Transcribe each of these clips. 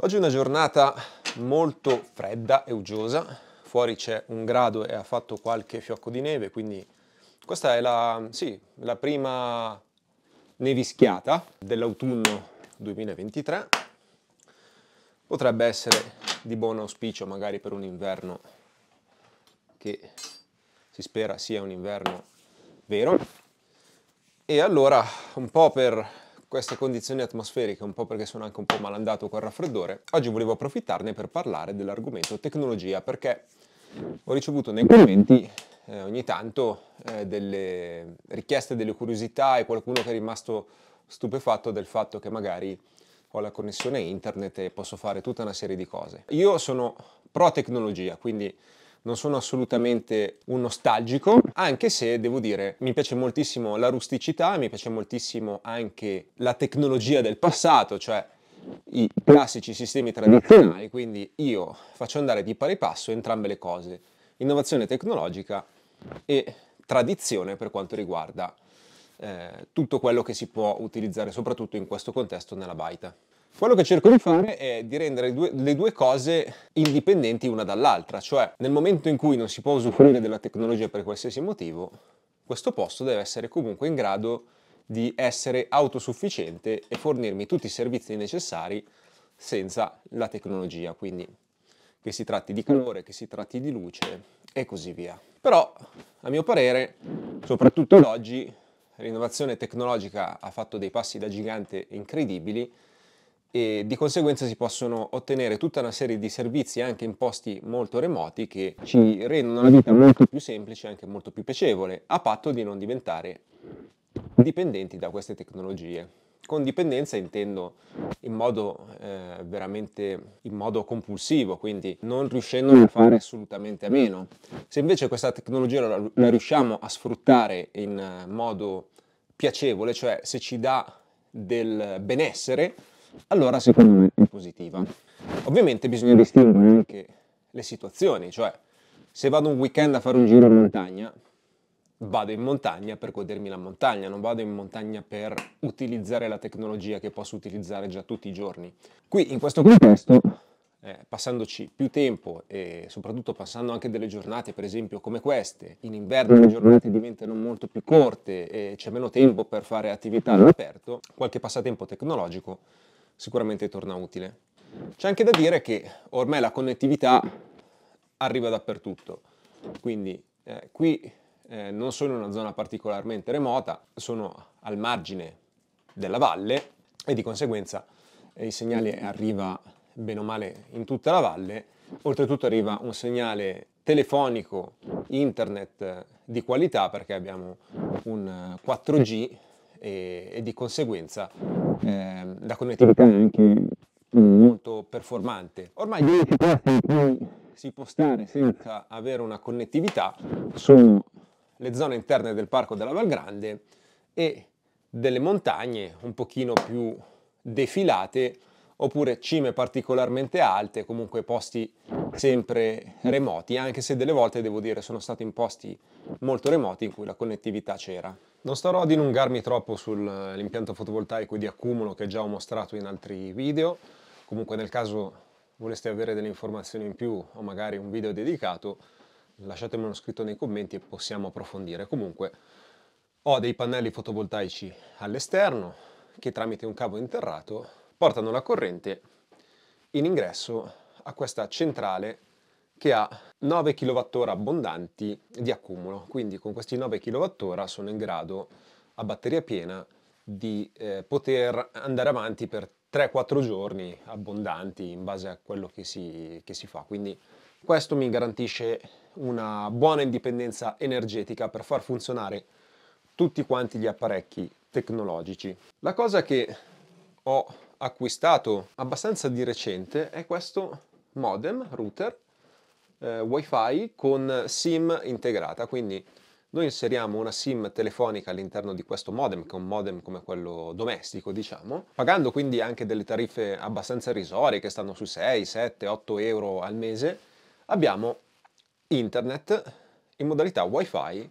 Oggi è una giornata molto fredda e uggiosa, fuori c'è un grado e ha fatto qualche fiocco di neve, quindi questa è la, sì, la prima nevischiata dell'autunno 2023. Potrebbe essere di buon auspicio magari per un inverno che si spera sia un inverno vero. E allora, un po' per queste condizioni atmosferiche, un po' perché sono anche un po' malandato col raffreddore, oggi volevo approfittarne per parlare dell'argomento tecnologia perché ho ricevuto nei commenti eh, ogni tanto eh, delle richieste, delle curiosità e qualcuno che è rimasto stupefatto del fatto che magari ho la connessione internet e posso fare tutta una serie di cose. Io sono pro tecnologia, quindi non sono assolutamente un nostalgico, anche se devo dire mi piace moltissimo la rusticità, mi piace moltissimo anche la tecnologia del passato, cioè i classici sistemi tradizionali, quindi io faccio andare di pari passo entrambe le cose, innovazione tecnologica e tradizione per quanto riguarda eh, tutto quello che si può utilizzare soprattutto in questo contesto nella baita. Quello che cerco di fare è di rendere due, le due cose indipendenti una dall'altra, cioè nel momento in cui non si può usufruire della tecnologia per qualsiasi motivo, questo posto deve essere comunque in grado di essere autosufficiente e fornirmi tutti i servizi necessari senza la tecnologia, quindi che si tratti di calore, che si tratti di luce e così via. Però, a mio parere, soprattutto ad oggi, l'innovazione tecnologica ha fatto dei passi da gigante incredibili e di conseguenza si possono ottenere tutta una serie di servizi anche in posti molto remoti che ci rendono la vita molto più semplice e anche molto più piacevole, a patto di non diventare dipendenti da queste tecnologie. Con dipendenza intendo in modo eh, veramente in modo compulsivo, quindi non riuscendo a fare assolutamente a meno. Se invece questa tecnologia la, la riusciamo a sfruttare in modo piacevole, cioè se ci dà del benessere, allora secondo me è positiva. Ovviamente bisogna distinguere anche le situazioni, cioè se vado un weekend a fare un giro in montagna, vado in montagna per godermi la montagna, non vado in montagna per utilizzare la tecnologia che posso utilizzare già tutti i giorni. Qui in questo contesto, eh, passandoci più tempo e soprattutto passando anche delle giornate, per esempio come queste, in inverno le giornate diventano molto più corte e c'è meno tempo per fare attività all'aperto, qualche passatempo tecnologico sicuramente torna utile. C'è anche da dire che ormai la connettività arriva dappertutto, quindi eh, qui eh, non sono in una zona particolarmente remota, sono al margine della valle e di conseguenza eh, il segnale arriva bene o male in tutta la valle, oltretutto arriva un segnale telefonico, internet eh, di qualità perché abbiamo un 4G eh, e, e di conseguenza eh, la connettività è anche molto performante. Ormai si può stare senza avere una connettività sono le zone interne del Parco della Val Grande e delle montagne un pochino più defilate oppure cime particolarmente alte, comunque posti sempre remoti, anche se delle volte devo dire sono stati in posti molto remoti in cui la connettività c'era. Non starò a dilungarmi troppo sull'impianto fotovoltaico di accumulo che già ho mostrato in altri video, comunque nel caso voleste avere delle informazioni in più o magari un video dedicato, lasciatemelo scritto nei commenti e possiamo approfondire. Comunque ho dei pannelli fotovoltaici all'esterno che tramite un cavo interrato portano la corrente in ingresso a questa centrale che ha 9 kWh abbondanti di accumulo, quindi con questi 9 kWh sono in grado a batteria piena di eh, poter andare avanti per 3-4 giorni abbondanti in base a quello che si, che si fa, quindi questo mi garantisce una buona indipendenza energetica per far funzionare tutti quanti gli apparecchi tecnologici. La cosa che ho acquistato abbastanza di recente è questo modem, router, eh, wifi con SIM integrata, quindi noi inseriamo una SIM telefonica all'interno di questo modem, che è un modem come quello domestico, diciamo, pagando quindi anche delle tariffe abbastanza irrisorie che stanno su 6, 7, 8 euro al mese, abbiamo internet in modalità wifi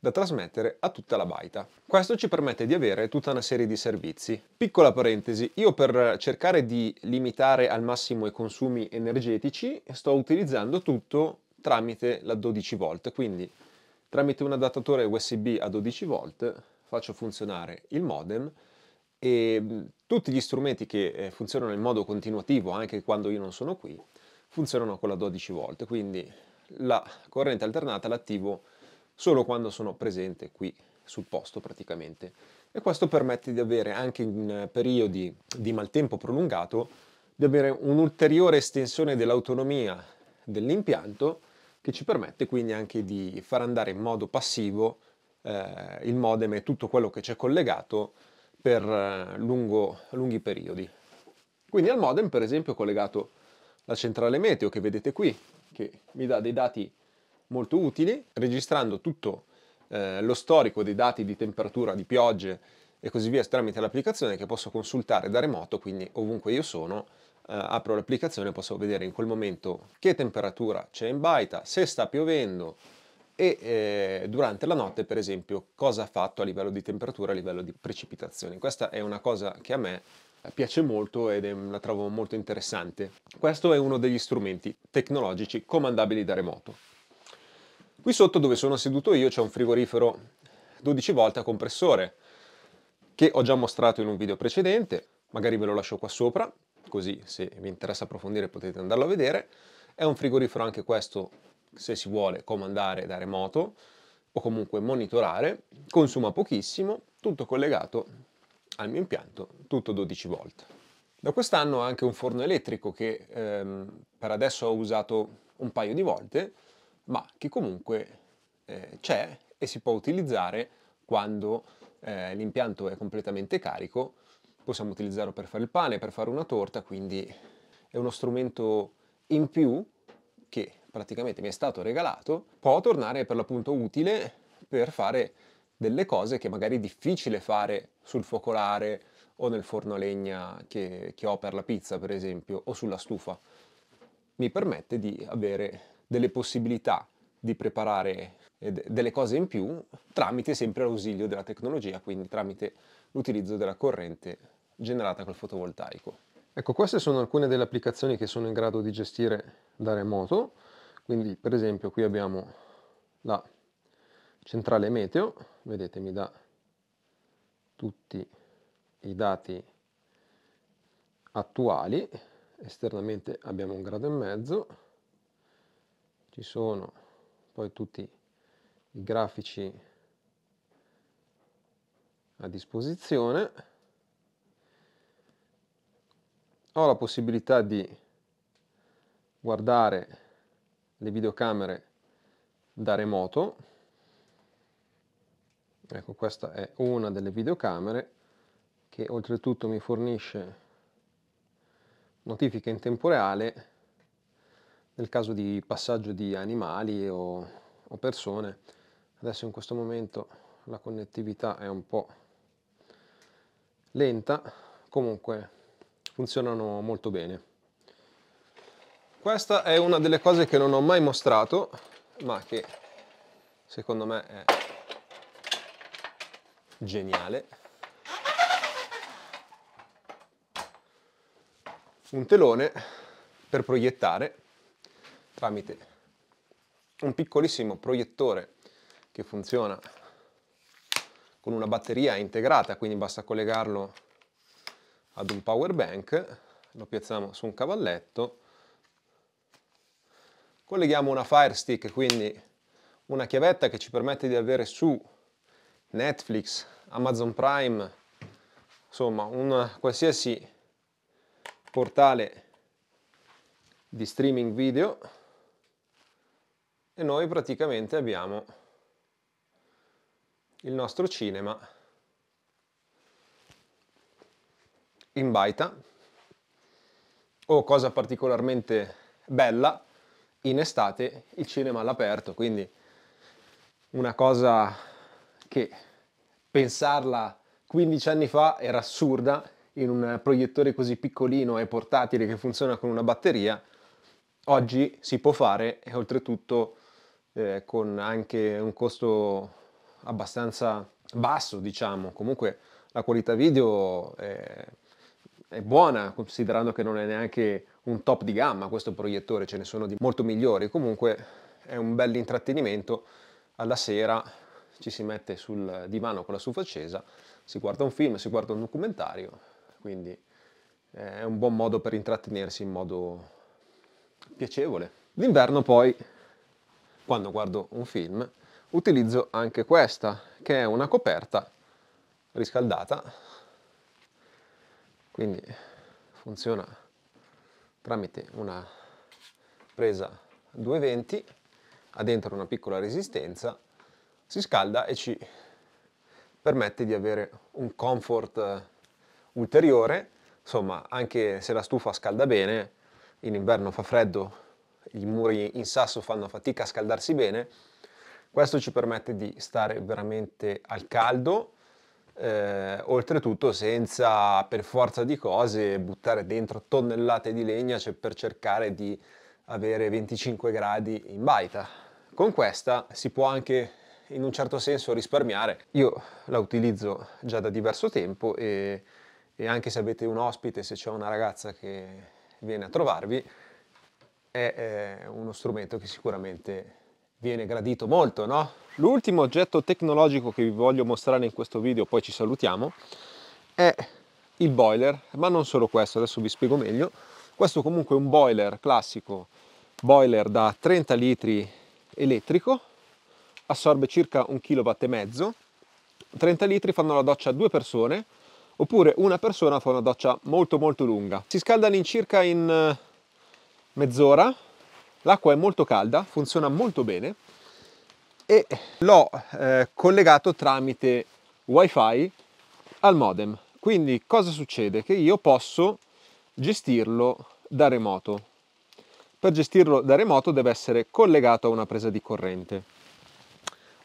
da trasmettere a tutta la baita. Questo ci permette di avere tutta una serie di servizi. Piccola parentesi, io per cercare di limitare al massimo i consumi energetici sto utilizzando tutto tramite la 12 v quindi tramite un adattatore USB a 12 v faccio funzionare il modem e tutti gli strumenti che eh, funzionano in modo continuativo anche quando io non sono qui funzionano con la 12 v quindi la corrente alternata l'attivo solo quando sono presente qui sul posto praticamente. E questo permette di avere anche in eh, periodi di maltempo prolungato, di avere un'ulteriore estensione dell'autonomia dell'impianto che ci permette quindi anche di far andare in modo passivo eh, il modem e tutto quello che c'è collegato per eh, lungo, lunghi periodi. Quindi al modem per esempio ho collegato la centrale meteo che vedete qui, che mi dà dei dati molto utili, registrando tutto eh, lo storico dei dati di temperatura, di piogge e così via tramite l'applicazione che posso consultare da remoto, quindi ovunque io sono, eh, apro l'applicazione e posso vedere in quel momento che temperatura c'è in baita, se sta piovendo e eh, durante la notte per esempio cosa ha fatto a livello di temperatura, a livello di precipitazioni. Questa è una cosa che a me piace molto ed è, la trovo molto interessante. Questo è uno degli strumenti tecnologici comandabili da remoto. Qui sotto dove sono seduto io c'è un frigorifero 12 volte a compressore che ho già mostrato in un video precedente, magari ve lo lascio qua sopra, così se vi interessa approfondire potete andarlo a vedere. È un frigorifero anche questo, se si vuole, comandare da remoto o comunque monitorare, consuma pochissimo, tutto collegato al mio impianto, tutto 12 volt. Da quest'anno ho anche un forno elettrico che ehm, per adesso ho usato un paio di volte, ma che comunque eh, c'è e si può utilizzare quando eh, l'impianto è completamente carico. Possiamo utilizzarlo per fare il pane, per fare una torta, quindi è uno strumento in più che praticamente mi è stato regalato, può tornare per l'appunto utile per fare delle cose che magari è difficile fare sul focolare o nel forno a legna che, che ho per la pizza, per esempio, o sulla stufa. Mi permette di avere delle possibilità di preparare eh, delle cose in più tramite sempre l'ausilio della tecnologia, quindi tramite l'utilizzo della corrente generata col fotovoltaico. Ecco, queste sono alcune delle applicazioni che sono in grado di gestire da remoto, quindi per esempio qui abbiamo la centrale meteo, vedete mi dà tutti i dati attuali, esternamente abbiamo un grado e mezzo, ci sono poi tutti i grafici a disposizione ho la possibilità di guardare le videocamere da remoto ecco questa è una delle videocamere che oltretutto mi fornisce notifiche in tempo reale nel caso di passaggio di animali o, o persone. Adesso in questo momento la connettività è un po' lenta, comunque funzionano molto bene. Questa è una delle cose che non ho mai mostrato, ma che secondo me è geniale. Un telone per proiettare tramite un piccolissimo proiettore che funziona con una batteria integrata, quindi basta collegarlo ad un power bank, lo piazziamo su un cavalletto, colleghiamo una Fire Stick, quindi una chiavetta che ci permette di avere su Netflix, Amazon Prime, insomma un qualsiasi portale di streaming video e noi praticamente abbiamo il nostro cinema in baita o cosa particolarmente bella in estate il cinema all'aperto quindi una cosa che pensarla 15 anni fa era assurda in un proiettore così piccolino e portatile che funziona con una batteria, oggi si può fare e oltretutto eh, con anche un costo abbastanza basso, diciamo. Comunque la qualità video è, è buona, considerando che non è neanche un top di gamma questo proiettore, ce ne sono di molto migliori. Comunque è un bel intrattenimento. Alla sera ci si mette sul divano con la stufa accesa, si guarda un film, si guarda un documentario, quindi eh, è un buon modo per intrattenersi in modo piacevole. L'inverno poi quando guardo un film, utilizzo anche questa, che è una coperta riscaldata, quindi funziona tramite una presa 220, ha dentro una piccola resistenza, si scalda e ci permette di avere un comfort eh, ulteriore, insomma anche se la stufa scalda bene, in inverno fa freddo i muri in sasso fanno fatica a scaldarsi bene, questo ci permette di stare veramente al caldo, eh, oltretutto senza per forza di cose buttare dentro tonnellate di legna cioè per cercare di avere 25 gradi in baita. Con questa si può anche in un certo senso risparmiare. Io la utilizzo già da diverso tempo e, e anche se avete un ospite, se c'è una ragazza che viene a trovarvi, è uno strumento che sicuramente viene gradito molto, no? L'ultimo oggetto tecnologico che vi voglio mostrare in questo video, poi ci salutiamo, è il boiler, ma non solo questo, adesso vi spiego meglio. Questo comunque è un boiler classico, boiler da 30 litri elettrico, assorbe circa un kilowatt e mezzo, 30 litri fanno la doccia a due persone, oppure una persona fa una doccia molto molto lunga. Si scaldano in circa in eh, mezz'ora, l'acqua è molto calda, funziona molto bene e l'ho eh, collegato tramite wifi al modem. Quindi cosa succede? Che io posso gestirlo da remoto. Per gestirlo da remoto deve essere collegato a una presa di corrente.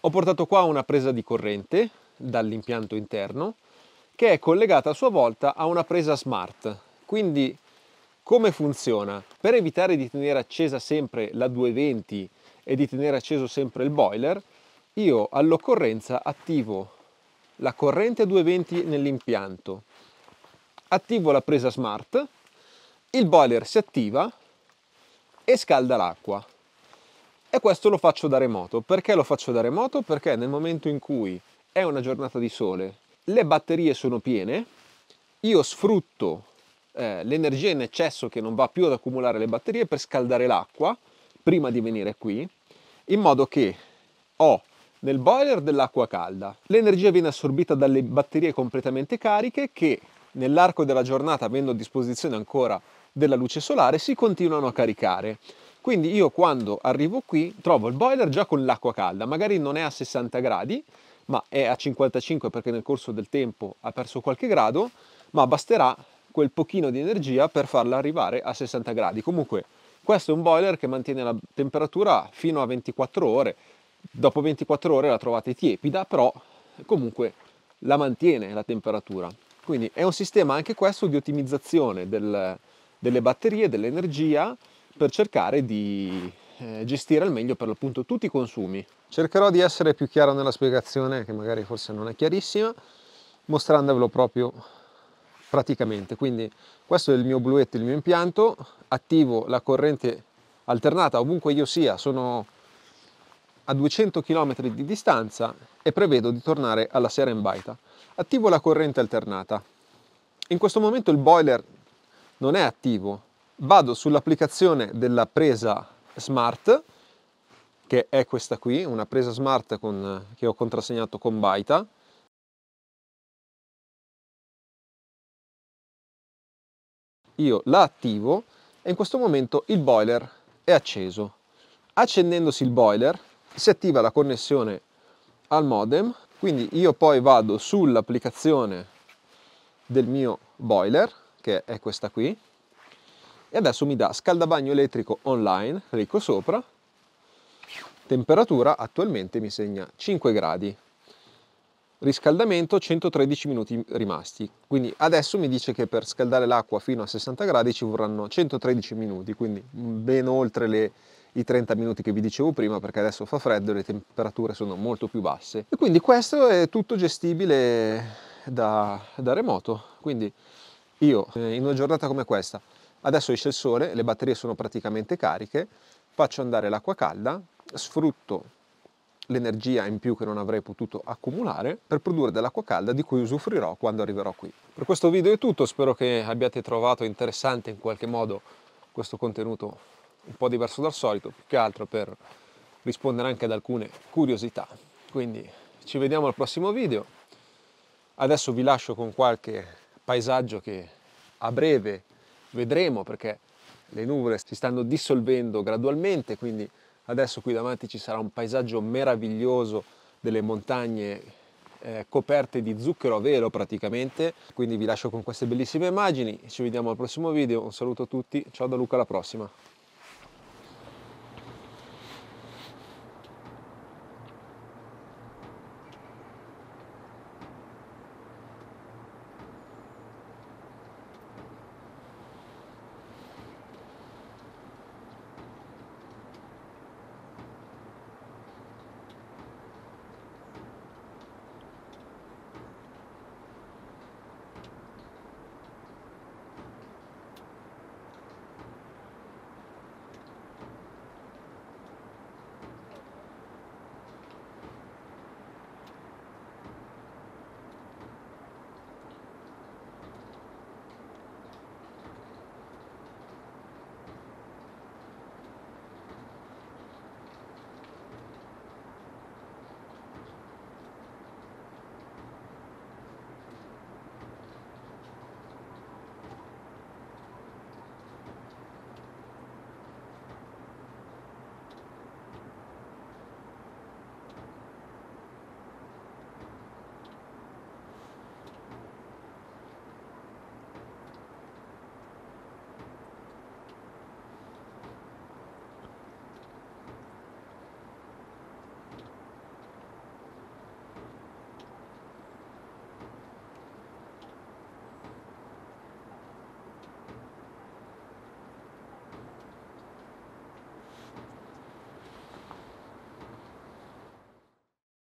Ho portato qua una presa di corrente dall'impianto interno che è collegata a sua volta a una presa smart. Quindi come funziona? Per evitare di tenere accesa sempre la 220 e di tenere acceso sempre il boiler, io all'occorrenza attivo la corrente 220 nell'impianto, attivo la presa smart, il boiler si attiva e scalda l'acqua. E questo lo faccio da remoto. Perché lo faccio da remoto? Perché nel momento in cui è una giornata di sole, le batterie sono piene, io sfrutto eh, l'energia in eccesso che non va più ad accumulare le batterie per scaldare l'acqua prima di venire qui, in modo che ho nel boiler dell'acqua calda. L'energia viene assorbita dalle batterie completamente cariche che nell'arco della giornata, avendo a disposizione ancora della luce solare, si continuano a caricare. Quindi io quando arrivo qui trovo il boiler già con l'acqua calda, magari non è a 60 gradi, ma è a 55 perché nel corso del tempo ha perso qualche grado, ma basterà quel pochino di energia per farla arrivare a 60 gradi. Comunque questo è un boiler che mantiene la temperatura fino a 24 ore, dopo 24 ore la trovate tiepida, però comunque la mantiene la temperatura. Quindi è un sistema anche questo di ottimizzazione del, delle batterie, dell'energia, per cercare di eh, gestire al meglio per l'appunto tutti i consumi. Cercherò di essere più chiaro nella spiegazione, che magari forse non è chiarissima, mostrandovelo proprio praticamente. Quindi questo è il mio bluetto, il mio impianto, attivo la corrente alternata ovunque io sia, sono a 200 km di distanza e prevedo di tornare alla sera in baita. Attivo la corrente alternata. In questo momento il boiler non è attivo. Vado sull'applicazione della presa smart, che è questa qui, una presa smart con, che ho contrassegnato con baita, io la attivo e in questo momento il boiler è acceso. Accendendosi il boiler si attiva la connessione al modem, quindi io poi vado sull'applicazione del mio boiler, che è questa qui, e adesso mi dà scaldabagno elettrico online, clicco sopra, temperatura attualmente mi segna 5 gradi, riscaldamento 113 minuti rimasti quindi adesso mi dice che per scaldare l'acqua fino a 60 gradi ci vorranno 113 minuti quindi ben oltre le, i 30 minuti che vi dicevo prima perché adesso fa freddo e le temperature sono molto più basse e quindi questo è tutto gestibile da, da remoto quindi io eh, in una giornata come questa adesso esce il sole le batterie sono praticamente cariche faccio andare l'acqua calda sfrutto l'energia in più che non avrei potuto accumulare per produrre dell'acqua calda di cui usufruirò quando arriverò qui. Per questo video è tutto, spero che abbiate trovato interessante in qualche modo questo contenuto un po' diverso dal solito, più che altro per rispondere anche ad alcune curiosità. Quindi ci vediamo al prossimo video. Adesso vi lascio con qualche paesaggio che a breve vedremo perché le nuvole si stanno dissolvendo gradualmente, quindi Adesso qui davanti ci sarà un paesaggio meraviglioso delle montagne eh, coperte di zucchero a velo praticamente. Quindi vi lascio con queste bellissime immagini, ci vediamo al prossimo video, un saluto a tutti, ciao da Luca, alla prossima!